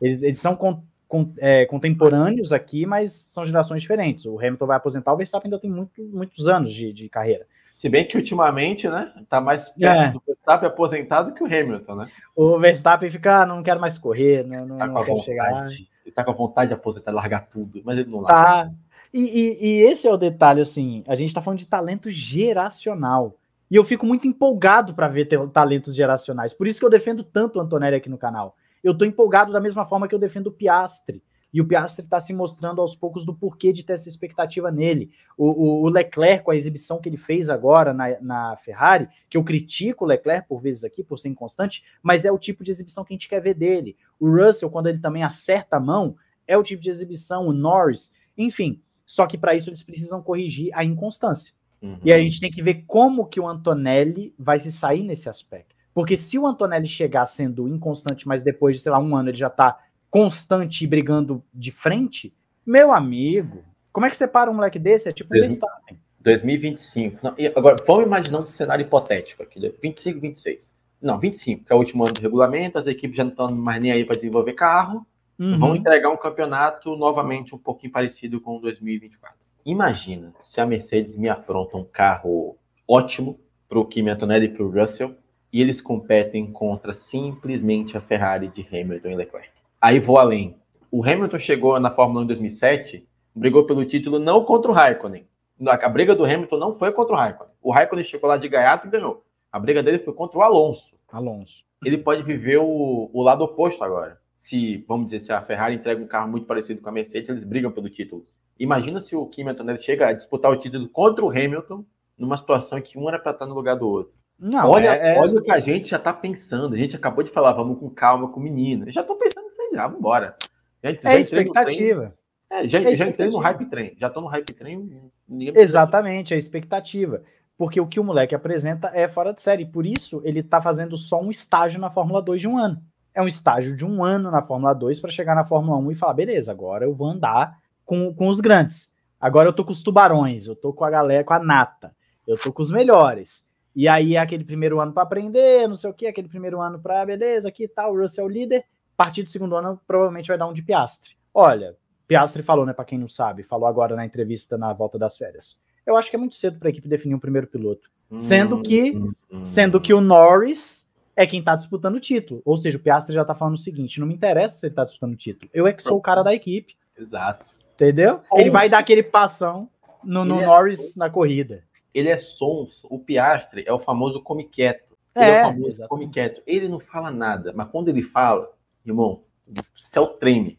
Speaker 1: Eles, eles são con, con, é, contemporâneos aqui, mas são gerações diferentes. O Hamilton vai aposentar, o Verstappen ainda tem muito, muitos anos
Speaker 2: de, de carreira. Se bem que ultimamente, né, tá mais perto é. do Verstappen aposentado que o Hamilton, né?
Speaker 1: O Verstappen fica, ah, não quero mais correr, não, não, tá não quero chegar lá.
Speaker 2: Ele tá com a vontade de aposentar, largar tudo, mas ele não larga.
Speaker 1: Tá. E, e, e, esse é o detalhe, assim, a gente tá falando de talento geracional. E eu fico muito empolgado para ver talentos geracionais. Por isso que eu defendo tanto o Antonelli aqui no canal. Eu estou empolgado da mesma forma que eu defendo o Piastre. E o Piastre está se mostrando aos poucos do porquê de ter essa expectativa nele. O, o, o Leclerc, com a exibição que ele fez agora na, na, Ferrari, que eu critico o Leclerc por vezes aqui, por ser inconstante, mas é o tipo de exibição que a gente quer ver dele. O Russell, quando ele também acerta a mão, é o tipo de exibição, o Norris, enfim. Só que para isso eles precisam corrigir a inconstância. Uhum. E a gente tem que ver como que o Antonelli vai se sair nesse aspecto. Porque se o Antonelli chegar sendo inconstante, mas depois de, sei lá, um ano ele já tá constante e brigando
Speaker 2: de frente, meu amigo, como
Speaker 1: é que você para um moleque desse? É tipo um
Speaker 2: Verstappen. 2025. Não, agora, vamos imaginar um cenário hipotético aqui, 25, né? 26. Não, 25, que é o último ano de regulamento, as equipes já não estão mais nem aí para desenvolver carro. Uhum. Vão entregar um campeonato novamente um pouquinho parecido com 2024. Imagina se a Mercedes me apronta um carro ótimo para o Kimi Antonelli e para o Russell e eles competem contra simplesmente a Ferrari de Hamilton e Leclerc. Aí vou além. O Hamilton chegou na Fórmula 1 em 2007, brigou pelo título não contra o Raikkonen. A briga do Hamilton não foi contra o Raikkonen. O Raikkonen chegou lá de gaiato e ganhou. A briga dele foi contra o Alonso. Alonso. Ele pode viver o, o lado oposto agora. Se, vamos dizer, se a Ferrari entrega um carro muito parecido com a Mercedes, eles brigam pelo título. Imagina se o Kimi Antonelli chega a disputar o título contra o Hamilton numa situação em que um era para estar no lugar do outro. Não, olha, é... é- olha o que a gente já está pensando. A gente acabou de falar, vamos com calma com o menino. Eu já estou pensando nisso aí já, vambora. Gente, é já expectativa. É, já, é já entrei no hype trem. Já estou no hype trem.
Speaker 1: Exatamente, é a expectativa. Porque o que o moleque apresenta é fora de série. Por isso, ele está fazendo só um estágio na Fórmula 2 de um ano. É um estágio de um ano na Fórmula 2 para chegar na Fórmula 1 e falar: beleza, agora eu vou andar com, com os grandes. Agora eu tô com os tubarões, eu tô com a galera, com a nata, eu tô com os melhores. E aí é aquele primeiro ano para aprender, não sei o que, aquele primeiro ano para beleza, aqui tal, tá, o Russell é o líder. A partir do segundo ano provavelmente vai dar um de Piastre. Olha, Piastre falou, né, para quem não sabe, falou agora na entrevista na volta das férias. Eu acho que é muito cedo para a equipe definir um primeiro piloto, sendo hum, que hum, hum. sendo que o Norris é quem tá disputando o título. Ou seja, o Piastre já tá falando o seguinte: não me interessa se ele tá disputando o título. Eu é que sou o cara da equipe.
Speaker 2: Exato. Entendeu? Ele vai
Speaker 1: dar aquele passão no, no é
Speaker 2: Norris na corrida. Ele é Sons, O Piastre é o famoso comiqueto.
Speaker 1: Ele é, é o famoso
Speaker 2: come comiqueto. Ele não fala nada, mas quando ele fala, irmão, é o céu treme.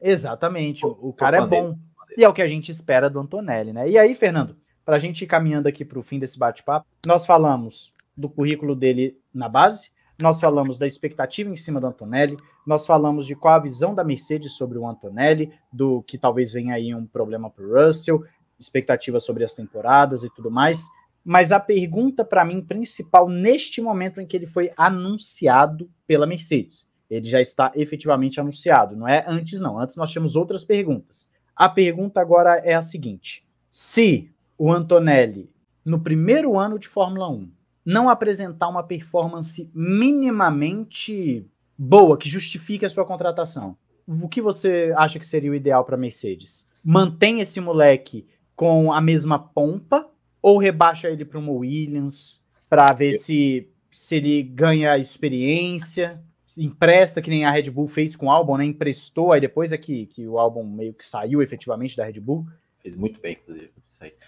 Speaker 2: Exatamente. O, o cara é bom. E é o que a gente espera do Antonelli,
Speaker 1: né? E aí, Fernando, para a gente ir caminhando aqui para o fim desse bate-papo, nós falamos do currículo dele na base, nós falamos da expectativa em cima do Antonelli, nós falamos de qual a visão da Mercedes sobre o Antonelli, do que talvez venha aí um problema para o Russell, expectativa sobre as temporadas e tudo mais. Mas a pergunta para mim principal neste momento em que ele foi anunciado pela Mercedes, ele já está efetivamente anunciado, não é antes não. Antes nós tínhamos outras perguntas. A pergunta agora é a seguinte: se o Antonelli no primeiro ano de Fórmula 1 não apresentar uma performance minimamente boa que justifique a sua contratação, o que você acha que seria o ideal para Mercedes? Mantém esse moleque com a mesma pompa ou rebaixa ele para uma Williams para ver se, se ele ganha experiência? empresta, que nem a Red Bull fez com o álbum, né? Emprestou, aí depois é que, que o álbum meio que saiu efetivamente da Red Bull. Fez muito bem,
Speaker 2: inclusive.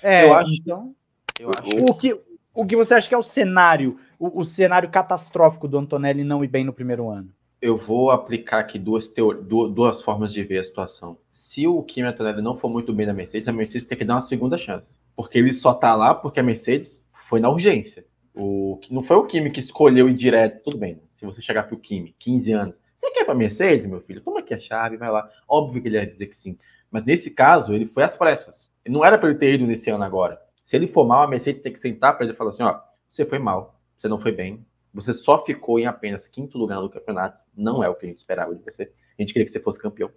Speaker 2: É, eu acho. Então, eu acho. O
Speaker 1: que, o que você acha que é o cenário, o, o cenário catastrófico do Antonelli não ir bem no primeiro ano?
Speaker 2: Eu vou aplicar aqui duas, duas formas de ver a situação. Se o Kimi Antonelli não for muito bem na Mercedes, a Mercedes tem que dar uma segunda chance. Porque ele só tá lá porque a Mercedes foi na urgência. O... Não foi o Kimi que escolheu ir direto, tudo bem. Né? Se você chegar pro Kimi, 15 anos, você quer pra Mercedes, meu filho? Toma aqui a chave, vai lá. Óbvio que ele ia dizer que sim. Mas nesse caso, ele foi às pressas. Não era para ele ter ido nesse ano agora. Se ele for mal, a Mercedes tem que sentar para ele e falar assim: ó, você foi mal, você não foi bem, você só ficou em apenas quinto lugar no campeonato, não é o que a gente esperava de você. A gente queria que você fosse campeão.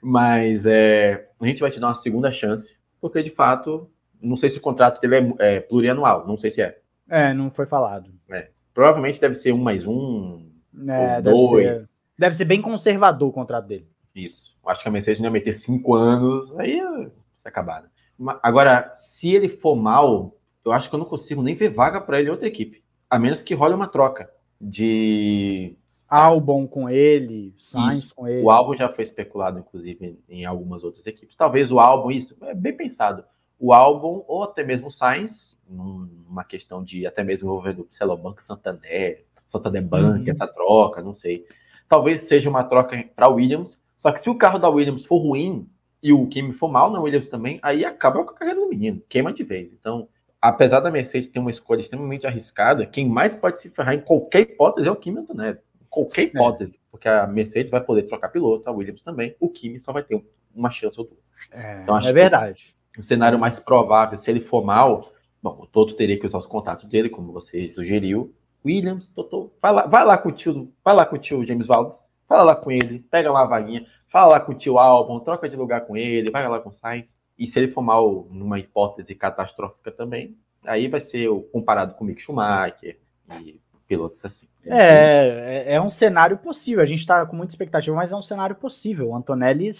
Speaker 2: Mas é, a gente vai te dar uma segunda chance, porque de fato, não sei se o contrato dele é, é plurianual, não sei se é.
Speaker 1: É, não foi falado.
Speaker 2: É, provavelmente deve ser um mais um,
Speaker 1: é, deve ser, deve ser, bem conservador o contrato dele.
Speaker 2: Isso. Acho que a Mercedes não ia meter cinco anos, aí é acabado. Né? Agora, se ele for mal, eu acho que eu não consigo nem ver vaga para ele em outra equipe. A menos que role uma troca
Speaker 1: de. Albon com ele, Sainz isso. com ele. O Albon
Speaker 2: já foi especulado, inclusive, em algumas outras equipes. Talvez o Albon, isso, é bem pensado. O Albon ou até mesmo o Sainz, numa questão de até mesmo envolvendo, sei lá, Banco Santander, Santander Bank, uhum. essa troca, não sei. Talvez seja uma troca para Williams. Só que se o carro da Williams for ruim, e o Kimi for mal na né, Williams também, aí acaba com a carreira do menino, queima de vez. Então, apesar da Mercedes ter uma escolha extremamente arriscada, quem mais pode se ferrar em qualquer hipótese é o Kimi Antonelli. Qualquer hipótese, porque a Mercedes vai poder trocar piloto, a Williams também, o Kimi só vai ter uma chance ou duas. É, então, é verdade. O cenário mais provável, se ele for mal, bom, o Toto teria que usar os contatos dele, como você sugeriu. Williams, Toto, vai lá, vai lá com o tio, vai lá com o tio James Valdes, Fala lá com ele, pega uma vaguinha, fala lá com o tio Albon, troca de lugar com ele, vai lá com o Sainz. E se ele for mal numa hipótese catastrófica também, aí vai ser comparado com o Mick Schumacher e pilotos assim.
Speaker 1: É, é, é um cenário possível. A gente está com muita expectativa, mas é um cenário possível. O Antonelli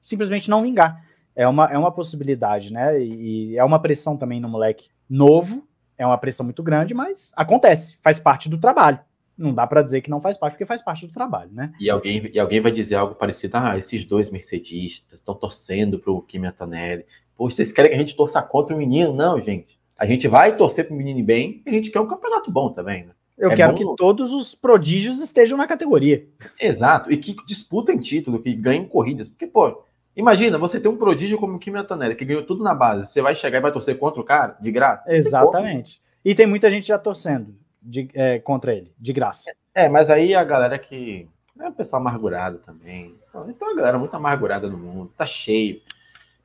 Speaker 1: simplesmente não vingar. É uma, é uma possibilidade, né? E é uma pressão também no moleque novo. É uma pressão muito grande, mas acontece, faz parte do trabalho não dá para dizer que não faz parte, porque faz parte do trabalho, né?
Speaker 2: E alguém, e alguém vai dizer algo parecido, ah, esses dois mercedistas estão torcendo para o Kimi Antonelli. Pô, vocês querem que a gente torça contra o menino? Não, gente. A gente vai torcer para o menino bem e a gente quer um campeonato bom também, né? Eu é quero bom... que todos os prodígios estejam na categoria. Exato, e que disputem título, que ganhem corridas. Porque, pô, imagina, você tem um prodígio como o Kimi Antonelli, que ganhou tudo na base. Você vai chegar e vai torcer contra o cara, de graça? Exatamente.
Speaker 1: E tem muita gente já torcendo de, é, contra ele, de
Speaker 2: graça. É, mas aí a galera que. É um pessoal amargurado também. Então, então a galera muito amargurada no mundo, tá cheio.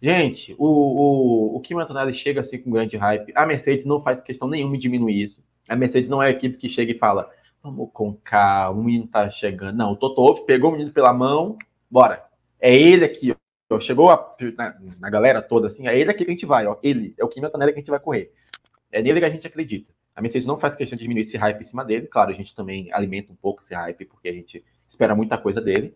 Speaker 2: Gente, o, o, o Kimi Antonelli chega assim com grande hype. A Mercedes não faz questão nenhuma de diminuir isso. A Mercedes não é a equipe que chega e fala: vamos com calma, o menino tá chegando. Não, o Toto Wolff pegou o menino pela mão, bora. É ele aqui, ó. Chegou a, na, na, galera toda assim, é ele aqui que a gente vai, ó. Ele, é o Kim Antonelli que a gente vai correr. É nele que a gente acredita. A Mercedes não faz questão de diminuir esse hype em cima dele. Claro, a gente também alimenta um pouco esse hype, porque a gente espera muita coisa dele.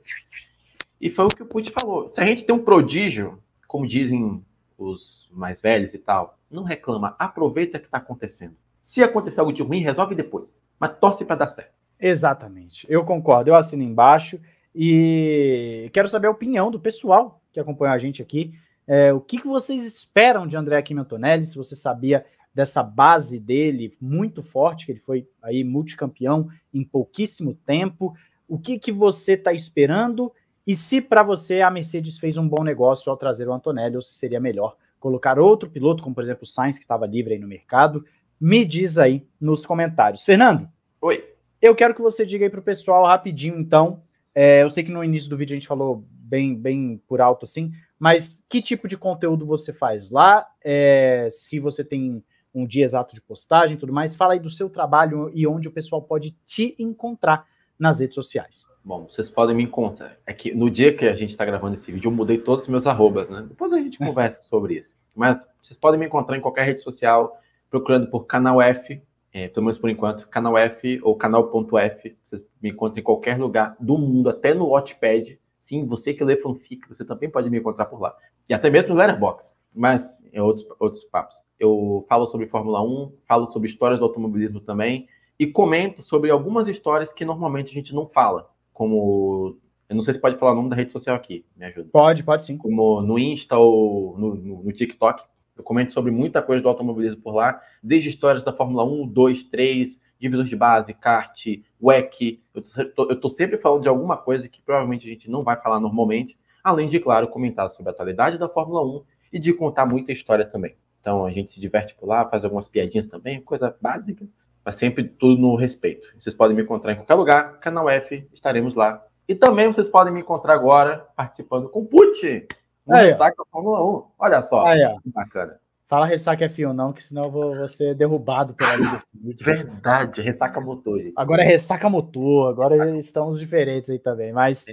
Speaker 2: E foi o que o Putin falou. Se a gente tem um prodígio, como dizem os mais velhos e tal, não reclama, aproveita o que está acontecendo. Se acontecer algo de ruim, resolve depois. Mas torce para dar certo.
Speaker 1: Exatamente. Eu concordo, eu assino embaixo. E quero saber a opinião do pessoal que acompanhou a gente aqui. É, o que, que vocês esperam de André Kim Antonelli? Se você sabia dessa base dele muito forte, que ele foi aí multicampeão em pouquíssimo tempo. O que, que você está esperando? E se para você a Mercedes fez um bom negócio ao trazer o Antonelli, ou se seria melhor colocar outro piloto, como por exemplo o Sainz, que estava livre aí no mercado? Me diz aí nos comentários. Fernando. Oi. Eu quero que você diga aí para o pessoal rapidinho, então. É, eu sei que no início do vídeo a gente falou bem, bem por alto assim, mas que tipo de conteúdo você faz lá? É, se você tem um dia exato de postagem e tudo mais. Fala aí do seu trabalho e onde o pessoal pode te encontrar nas redes sociais.
Speaker 2: Bom, vocês podem me encontrar. É que no dia que a gente está gravando esse vídeo, eu mudei todos os meus arrobas, né? Depois a gente (laughs) conversa sobre isso. Mas vocês podem me encontrar em qualquer rede social, procurando por Canal F, é, pelo menos por enquanto, Canal F ou Canal.f. Vocês me encontram em qualquer lugar do mundo, até no Watchpad. Sim, você que lê fanfic, você também pode me encontrar por lá. E até mesmo no Letterboxd mas em é outros, outros papos. Eu falo sobre Fórmula 1, falo sobre histórias do automobilismo também, e comento sobre algumas histórias que normalmente a gente não fala, como. Eu não sei se pode falar o nome da rede social aqui, me ajuda. Pode, pode sim. Como no Insta ou no, no, no TikTok. Eu comento sobre muita coisa do automobilismo por lá, desde histórias da Fórmula 1, 2, 3, divisões de base, kart, WEC. Eu tô, eu tô, sempre falando de alguma coisa que provavelmente a gente não vai falar normalmente, além de, claro, comentar sobre a atualidade da Fórmula 1 e de contar muita história também. Então a gente se diverte por lá, faz algumas piadinhas também, coisa básica, mas sempre tudo no respeito. Vocês podem me encontrar em qualquer lugar, canal F, estaremos lá. E também vocês podem me encontrar agora participando com o Put, no Saca Fórmula 1. Olha só, que bacana. Fala Ressaca F1
Speaker 1: não, que senão eu vou, vou ser derrubado pela Liga (laughs) Infinite.
Speaker 2: Verdade, Ressaca Motor. Gente. Agora é Ressaca
Speaker 1: Motor, agora estamos diferentes aí também, mas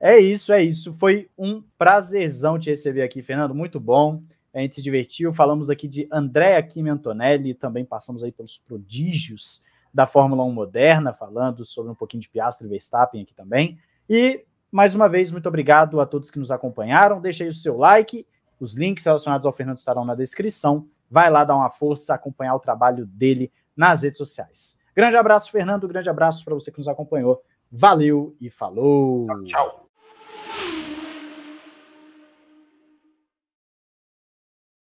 Speaker 1: é isso, é isso. Foi um prazerzão te receber aqui, Fernando, muito bom. A gente se divertiu, falamos aqui de Andréa Kimi Antonelli, também passamos aí pelos prodígios da Fórmula 1 moderna, falando sobre um pouquinho de Piastre e Verstappen aqui também. E, mais uma vez, muito obrigado a todos que nos acompanharam, deixe aí o seu like os links relacionados ao Fernando estarão na descrição. Vai lá dar uma força, acompanhar o trabalho dele nas redes sociais. Grande abraço, Fernando. Grande abraço para você que nos acompanhou. Valeu e falou. Tchau.